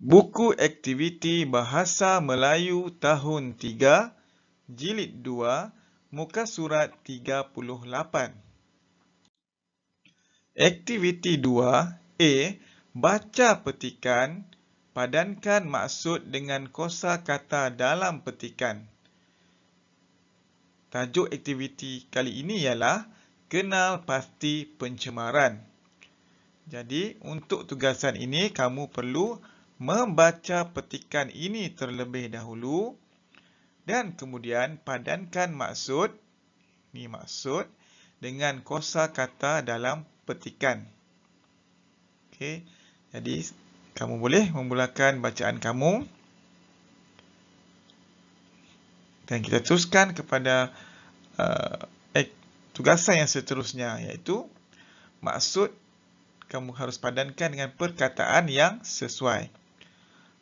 Buku aktiviti Bahasa Melayu tahun 3, jilid 2, muka surat 38. Aktiviti 2, A. Baca petikan, padankan maksud dengan kosa kata dalam petikan. Tajuk aktiviti kali ini ialah Kenal Pasti Pencemaran. Jadi, untuk tugasan ini, kamu perlu mengatakan membaca petikan ini terlebih dahulu dan kemudian padankan maksud ni maksud dengan kosa kata dalam petikan. Okey, jadi kamu boleh memulakan bacaan kamu dan kita teruskan kepada uh, eh, tugasan yang seterusnya iaitu maksud kamu harus padankan dengan perkataan yang sesuai.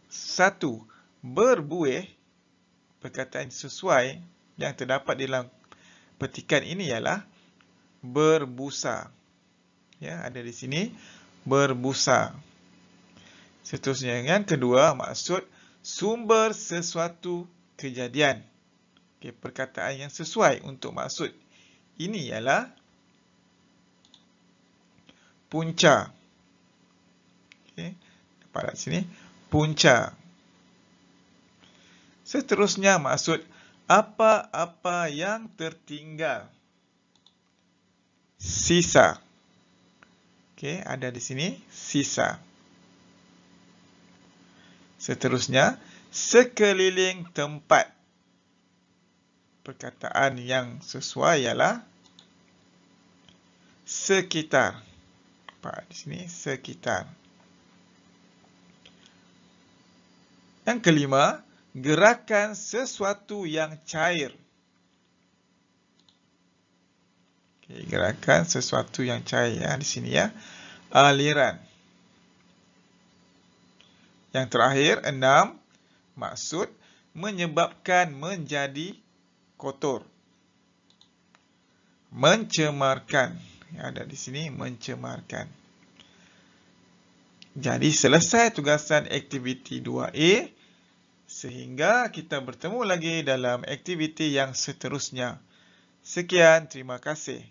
Satu, berbuih perkataan sesuai yang terdapat dalam petikan ini ialah berbusa. Ya, ada di sini berbusa. Seterusnya yang kedua maksud sumber sesuatu kejadian. Okey, perkataan yang sesuai untuk maksud ini ialah punca. Okey, dapat sini punca. Seterusnya maksud apa-apa yang tertinggal. Sisa. Okey, ada di sini sisa. Seterusnya sekeliling tempat. Perkataan yang sesuai ialah sekitar. Pak di sini sekitar. Yang kelima, gerakan sesuatu yang cair. Okay, gerakan sesuatu yang cair ya, di sini ya. Aliran. Yang terakhir, enam, maksud menyebabkan menjadi kotor. Mencemarkan. Ya, ada di sini, mencemarkan. Jadi, selesai tugasan aktiviti 2A. Sehingga kita bertemu lagi dalam aktiviti yang seterusnya. Sekian, terima kasih.